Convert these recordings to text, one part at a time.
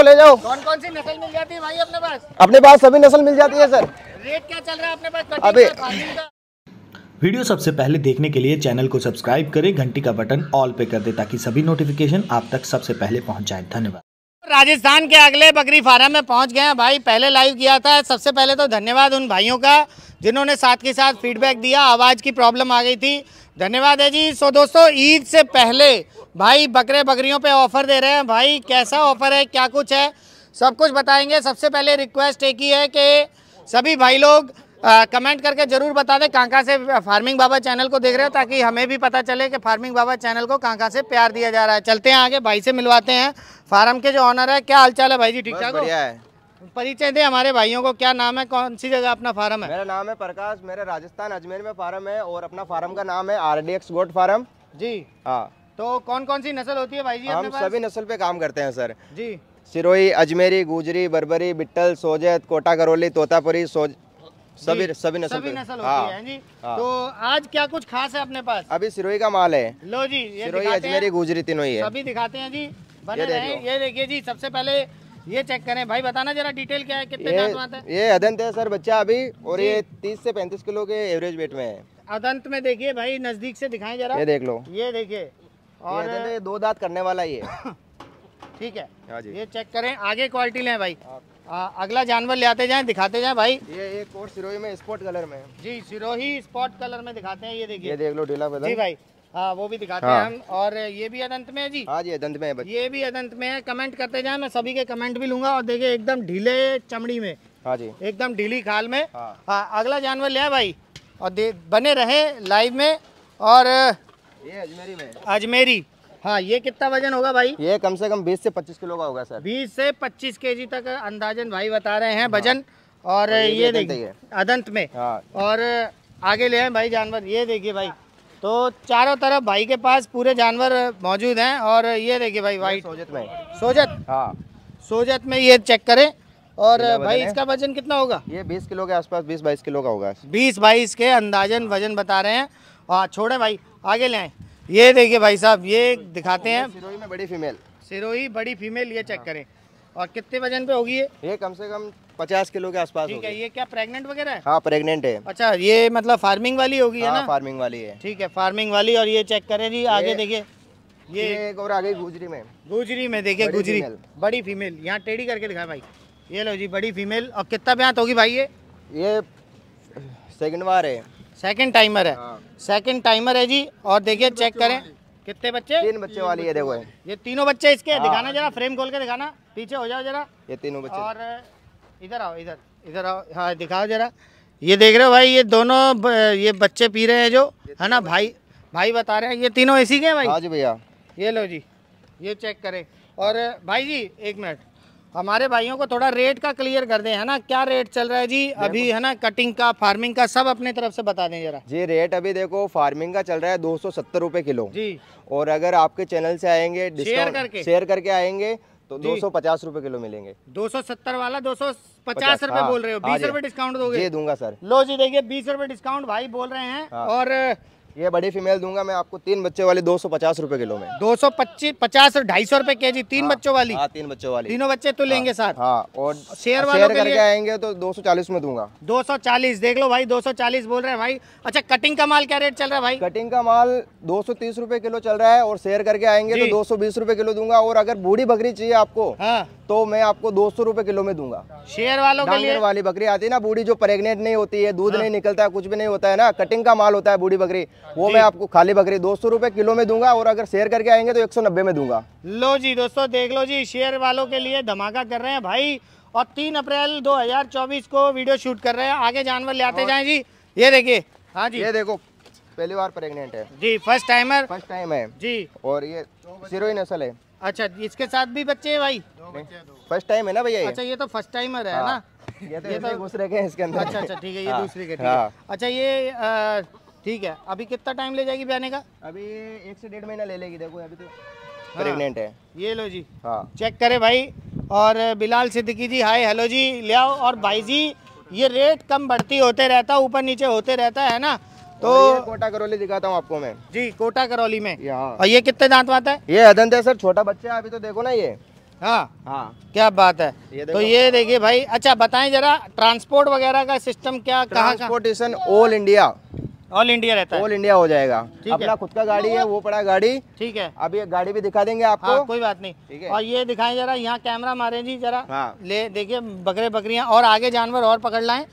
जाओ ले जाओ कौन कौन सी नस्ल मिल जाती है भाई अपने पास अपने पास सभी नस्ल मिल जाती है सर रेट क्या चल रहा है अपने पास अभी वीडियो सबसे पहले देखने के लिए चैनल को सब्सक्राइब करें घंटी का बटन ऑल पे कर दें ताकि सभी नोटिफिकेशन आप तक सबसे पहले पहुंच जाए धन्यवाद राजस्थान के अगले बकरी फार्म में पहुंच गए हैं भाई पहले लाइव किया था सबसे पहले तो धन्यवाद उन भाइयों का जिन्होंने साथ के साथ फीडबैक दिया आवाज़ की प्रॉब्लम आ गई थी धन्यवाद है जी सो दोस्तों ईद से पहले भाई बकरे बकरियों पे ऑफ़र दे रहे हैं भाई कैसा ऑफ़र है क्या कुछ है सब कुछ बताएंगे सबसे पहले रिक्वेस्ट एक ही है कि सभी भाई लोग आ, कमेंट करके ज़रूर बता दें कहाँ कहाँ से फार्मिंग बाबा चैनल को देख रहे हो ताकि हमें भी पता चले कि फार्मिंग बाबा चैनल को कहाँ कहाँ से प्यार दिया जा रहा है चलते हैं आगे भाई से मिलवाते हैं फार्म के जो ऑनर है क्या हालचाल है भाई जी ठीक ठाक बढ़िया है परिचय दे हमारे भाइयों को क्या नाम है कौन सी जगह अपना फार्म है मेरा नाम है प्रकाश मेरा राजस्थान अजमेर में फार्म है और अपना फार्म का नाम है R D X goat farm जी हाँ तो कौन कौन सी नस्ल होती है भाई जी हम सभी नस्ल पे काम करते हैं सर जी सिरोही अजमेरी गुजरी बरबरी बिट्टल सोजत कोटा करौली तोतापुरी सोज सभी सभी नस्ल सभी हाँ। होती है जी हाँ। तो आज क्या कुछ खास है अपने पास अभी सिरोही का माल है लो जी सिरोही अजमेरी गुजरी तीनों ही है सभी दिखाते हैं जी बने रहे ये देखिए जी सबसे पहले ये चेक करें भाई बताना जरा डिटेल क्या है कितने ये अदंत है सर बच्चा अभी और ये तीस से पैंतीस किलो के एवरेज वेट में है अदंत में देखिए भाई नजदीक से दिखाएं जरा ये देख लो ये देखिए और ये दो दांत करने वाला ये ठीक है हाँ ये चेक करें आगे क्वालिटी लें भाई आ, अगला जानवर ले आते जाए दिखाते जाए भाई ये एक और सिरोही में स्पॉट कलर में जी सिरोही स्पॉट कलर में दिखाते हैं ये देखिए ये देख लो ढीला बदन जी भाई हाँ वो भी दिखाते हाँ। हैं हम और ये भी अदंत में है जी हाँ जी अदंत में है ये भी अदंत में है कमेंट करते जाए मैं सभी के कमेंट भी लूंगा और देखिये एकदम ढीले चमड़ी में हाँ जी एकदम ढीली खाल में हाँ, हाँ अगला जानवर ले भाई और बने रहे लाइव में और ये अजमेरी में अजमेरी हाँ ये कितना वजन होगा भाई ये कम से कम 20 से 25 किलो का होगा सर 20 से 25 केजी तक अंदाजन भाई बता रहे हैं हाँ। वजन हाँ। और, और ये देखिए अदंत में हाँ। और आगे ले आए भाई जानवर ये देखिए भाई तो चारों तरफ भाई के पास पूरे जानवर मौजूद हैं और ये देखिए भाई वाइट सोजत में सोजत हाँ सोजत में ये चेक करे और भाई इसका वजन कितना होगा ये 20 किलो के आसपास 20 बाईस किलो का होगा 20 बाईस के अंदाजन वजन बता रहे हैं और छोड़े भाई आगे ले आए ये देखिए भाई साहब ये दिखाते हैं सिरोही में बड़ी फीमेल सिरोही बड़ी फीमेल ये चेक हाँ। करें और कितने वजन पे होगी ये ये कम से कम पचास किलो के आसपास ठीक है ये क्या प्रेग्नेंट वगैरह है हाँ प्रेग्नेंट है अच्छा ये मतलब फार्मिंग वाली होगी हाँ, है ना फार्मिंग वाली है ठीक है फार्मिंग वाली और ये चेक करें जी आगे देखिए ये एक और आगे गुजरी में गुजरी में देखिए गुजरी बड़ी फीमेल यहाँ टेढ़ी करके दिखाए भाई ये लो जी बड़ी फीमेल और कितना ब्यांत होगी भाई ये ये सेकंड बार है सेकंड टाइमर है सेकंड हाँ। टाइमर है जी और देखिए चेक करें कितने बच्चे तीन बच्चे वाली है देखो ये तीनों बच्चे इसके हाँ। दिखाना जरा फ्रेम खोल के दिखाना पीछे हो जाओ जरा ये तीनों बच्चे और इधर आओ इधर इधर आओ हाँ दिखाओ जरा ये देख रहे हो भाई ये दोनों ये बच्चे पी रहे हैं जो है ना भाई भाई बता रहे हैं ये तीनों इसी के भाई भैया ये लो जी ये चेक करें और भाई जी एक मिनट हमारे भाइयों को थोड़ा रेट का क्लियर कर दें है ना क्या रेट चल रहा है जी अभी है ना कटिंग का फार्मिंग का सब अपने तरफ से बता दें जरा जी रेट अभी देखो फार्मिंग का चल रहा है दो सौ सत्तर रूपए किलो जी और अगर आपके चैनल से आएंगे शेयर करके शेयर करके आएंगे तो दो सौ पचास रूपए किलो मिलेंगे दो सौ सत्तर वाला दो सौ पचास रूपए बोल हाँ। रहे हो बीस हाँ रूपए डिस्काउंट दोगे दूंगा सर लो जी देखिए बीस रूपए डिस्काउंट भाई बोल रहे हैं हाँ। और ये बड़ी फीमेल दूंगा मैं आपको तीन बच्चे वाली दो सौ पचास रूपए किलो में दो सौ पच्चीस पचास ढाई सौ रूपए के जी तीन हाँ, बच्चों वाली हाँ तीन बच्चों वाली तीनों बच्चे तो हाँ, लेंगे साथ हाँ और शेयर वाले करके आएंगे तो दो सौ चालीस में दूंगा दो सौ चालीस देख लो भाई दो सौ चालीस बोल रहे हैं भाई अच्छा कटिंग का माल क्या रेट चल रहा है भाई कटिंग का माल दो सौ तीस रूपए किलो चल रहा है और शेयर करके आएंगे तो दो सौ बीस रूपए किलो दूंगा और अगर बूढ़ी बकरी चाहिए आपको हाँ। तो मैं आपको दो सौ रूपए किलो में दूंगा शेयर वालों के लिए वाली बकरी आती है ना बूढ़ी जो प्रेग्नेंट नहीं होती है दूध हाँ। नहीं निकलता है कुछ भी नहीं होता है ना कटिंग का माल होता है बूढ़ी बकरी वो मैं आपको खाली बकरी दो सौ रूपए किलो में दूंगा और अगर शेयर करके आएंगे तो एक सौ नब्बे में दूंगा लो जी दोस्तों देख लो जी शेयर वालों के लिए धमाका कर रहे हैं भाई और तीन अप्रैल चौबीस को वीडियो शूट कर रहे हैं आगे जानवर ले आते जाए जी ये देखिए हाँ जी ये देखो पहली बार प्रेग्नेंट है जी फर्स्ट टाइमर फर्स्ट टाइम है जी और ये सिरोही नस्ल है अच्छा इसके साथ भी बच्चे है भाई फर्स्ट टाइम है ना भैया अच्छा ये तो फर्स्ट टाइमर है ना हाँ। ये तो ये तो घुस रखे हैं इसके अंदर अच्छा अच्छा ठीक है ये हाँ, दूसरी के हाँ। अच्छा ये ठीक है अभी कितना टाइम ले जाएगी ब्याने का अभी एक से डेढ़ महीना ले लेगी देखो अभी तो प्रेग्नेंट है ये लो जी हाँ चेक करे भाई और बिलाल सिद्दीकी जी हाय हेलो जी ले आओ और भाई जी ये रेट कम बढ़ती होते रहता ऊपर नीचे होते रहता है ना तो कोटा करौली दिखाता हूँ आपको मैं जी कोटा करौली में और ये कितने दांत वात है ये अदन है सर छोटा बच्चा है अभी तो देखो ना ये हाँ हाँ क्या बात है ये तो ये देखिए भाई अच्छा बताएं जरा ट्रांसपोर्ट वगैरह का सिस्टम क्या transportation all India all India रहता है ऑल इंडिया हो जाएगा अपना खुद का गाड़ी है वो पड़ा गाड़ी ठीक है अब ये गाड़ी भी दिखा देंगे आपको हाँ, कोई बात नहीं ठीक है और ये दिखाएं जरा यहाँ कैमरा मारे जी जरा हाँ। ले देखिए बकरे बकरिया और आगे जानवर और पकड़ लाए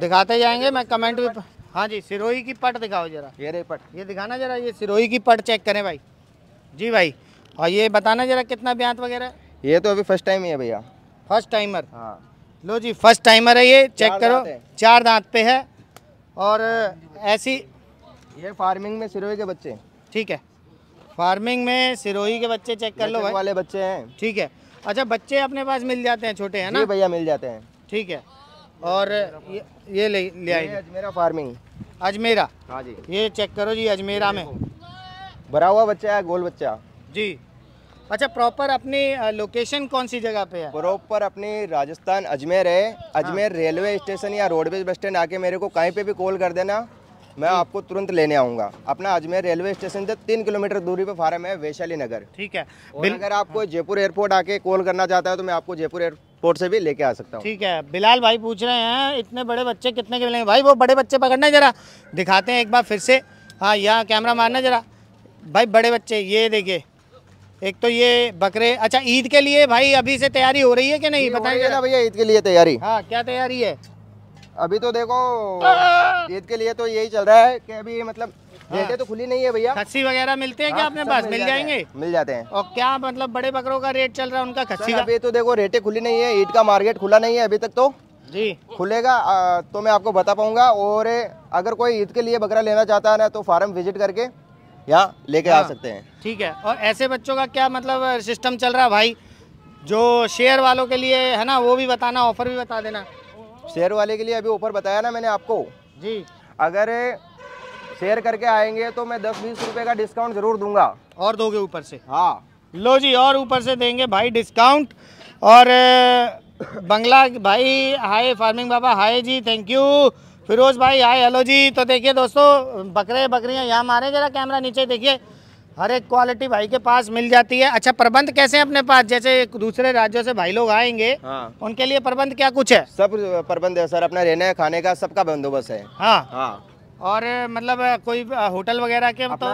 दिखाते जाएंगे मैं कमेंट भी हाँ जी सिरोही की पट दिखाओ जरा ये रही पट ये दिखाना जरा ये सिरोही की पट चेक करें भाई जी भाई और ये बताना जरा कितना ब्यांत वगैरह ये तो अभी फर्स्ट टाइम ही है भैया फर्स्ट टाइमर हाँ लो जी फर्स्ट टाइमर है ये चेक करो चार दांत पे है और ऐसी ये फार्मिंग में सिरोही के बच्चे ठीक है फार्मिंग में सिरोही के बच्चे चेक कर लो भाई वाले बच्चे हैं ठीक है अच्छा बच्चे अपने पास मिल जाते हैं छोटे है ना भैया मिल जाते हैं ठीक है और ये, ये ले ले अजमेरा फार्मिंग अजमेरा हाँ जी ये चेक करो जी अजमेरा में भरा हुआ बच्चा है गोल बच्चा जी अच्छा प्रॉपर अपनी लोकेशन कौन सी जगह पे है प्रॉपर अपनी राजस्थान अजमेर है हाँ। अजमेर हाँ। रेलवे स्टेशन या रोडवेज बस स्टैंड आके मेरे को कहीं पे भी कॉल कर देना मैं आपको तुरंत लेने आऊँगा अपना अजमेर रेलवे स्टेशन से तीन किलोमीटर दूरी पे फार्म है वैशाली नगर ठीक है और अगर आपको हाँ। जयपुर एयरपोर्ट आके कॉल करना चाहता है तो मैं आपको जयपुर पोर्ट से भी लेके आ सकता हूँ ठीक है बिलाल भाई पूछ रहे हैं इतने बड़े बच्चे कितने के मिलेंगे भाई वो बड़े बच्चे पकड़ना जरा दिखाते हैं एक बार फिर से हाँ यहाँ कैमरा मारना जरा भाई बड़े बच्चे ये देखिए एक तो ये बकरे अच्छा ईद के लिए भाई अभी से तैयारी हो रही है कि नहीं बताइए भैया ईद के लिए तैयारी हाँ क्या तैयारी है अभी तो देखो ईद के लिए तो यही चल रहा है कि अभी मतलब हाँ। तो खुली नहीं है भैया खस्सी वगैरह मिलते हैं क्या हाँ, अपने पास मिल, जाएंगे मिल जाते हैं और क्या मतलब बड़े बकरों का रेट चल रहा है उनका खस्सी अभी तो देखो रेटे खुली नहीं है ईद का मार्केट खुला नहीं है अभी तक तो जी खुलेगा तो मैं आपको बता पाऊंगा और अगर कोई ईद के लिए बकरा लेना चाहता है ना तो फार्म विजिट करके यहाँ लेके आ हाँ, सकते हैं ठीक है और ऐसे बच्चों का क्या मतलब सिस्टम चल रहा है भाई जो शेयर वालों के लिए है ना वो भी बताना ऑफर भी बता देना शेयर वाले के लिए अभी ऊपर बताया ना मैंने आपको जी अगर शेयर करके आएंगे तो मैं दस बीस रुपए का डिस्काउंट जरूर दूंगा और दोगे ऊपर से हाँ लो जी और ऊपर से देंगे भाई डिस्काउंट और बंगला भाई हाय फार्मिंग बाबा hi ji thank you Firoz भाई हाय हेलो जी तो देखिए दोस्तों बकरे बकरियां यहाँ मारे जरा कैमरा नीचे देखिए हर एक क्वालिटी भाई के पास मिल जाती है अच्छा प्रबंध कैसे है अपने पास जैसे दूसरे राज्यों से भाई लोग आएंगे हाँ। उनके लिए प्रबंध क्या कुछ है सब प्रबंध है सर अपना रहने खाने का सबका बंदोबस्त है हाँ हाँ और मतलब कोई होटल वगैरह के तो...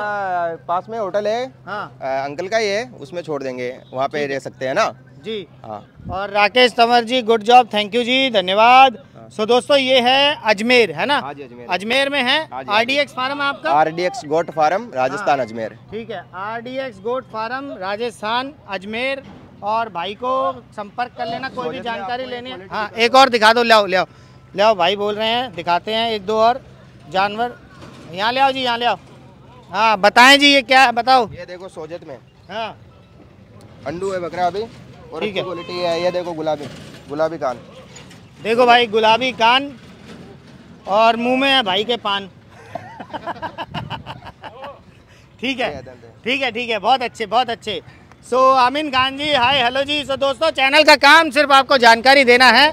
पास में होटल है हाँ। आ, अंकल का ही है उसमें छोड़ देंगे वहाँ पे रह सकते हैं ना जी हाँ और Rakesh Tanwar ji good job thank you जी धन्यवाद सो so, दोस्तों ये है अजमेर है ना हाँ अजमेर अजमेर में है आर डी एक्स फार्म आपका R D X goat farm Rajasthan हाँ। अजमेर ठीक है R D X goat farm Rajasthan Ajmer और भाई को संपर्क कर लेना कोई भी जानकारी लेनी है हाँ एक और दिखा दो लियाओ लियाओ लियाओ भाई बोल रहे हैं दिखाते हैं एक दो और जानवर यहाँ ले आओ जी यहाँ ले आओ हाँ बताएं जी ये क्या है बताओ ये देखो सोजत में हाँ अंडू है बकरा अभी और क्वालिटी है ये देखो गुलाबी गुलाबी कान देखो भाई गुलाबी कान और मुंह में है भाई के पान ठीक है ठीक है ठीक है बहुत अच्छे बहुत अच्छे so so, Amin Khan ji hi hello जी सो so, दोस्तों चैनल का काम सिर्फ आपको जानकारी देना है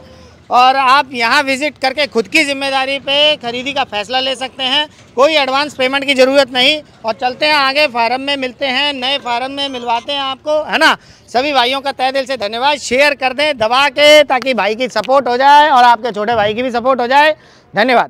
और आप यहाँ विज़िट करके खुद की जिम्मेदारी पे खरीदी का फैसला ले सकते हैं कोई एडवांस पेमेंट की ज़रूरत नहीं और चलते हैं आगे फार्म में मिलते हैं नए फार्म में मिलवाते हैं आपको है ना सभी भाइयों का तय दिल से धन्यवाद शेयर कर दें दबा के ताकि भाई की सपोर्ट हो जाए और आपके छोटे भाई की भी सपोर्ट हो जाए धन्यवाद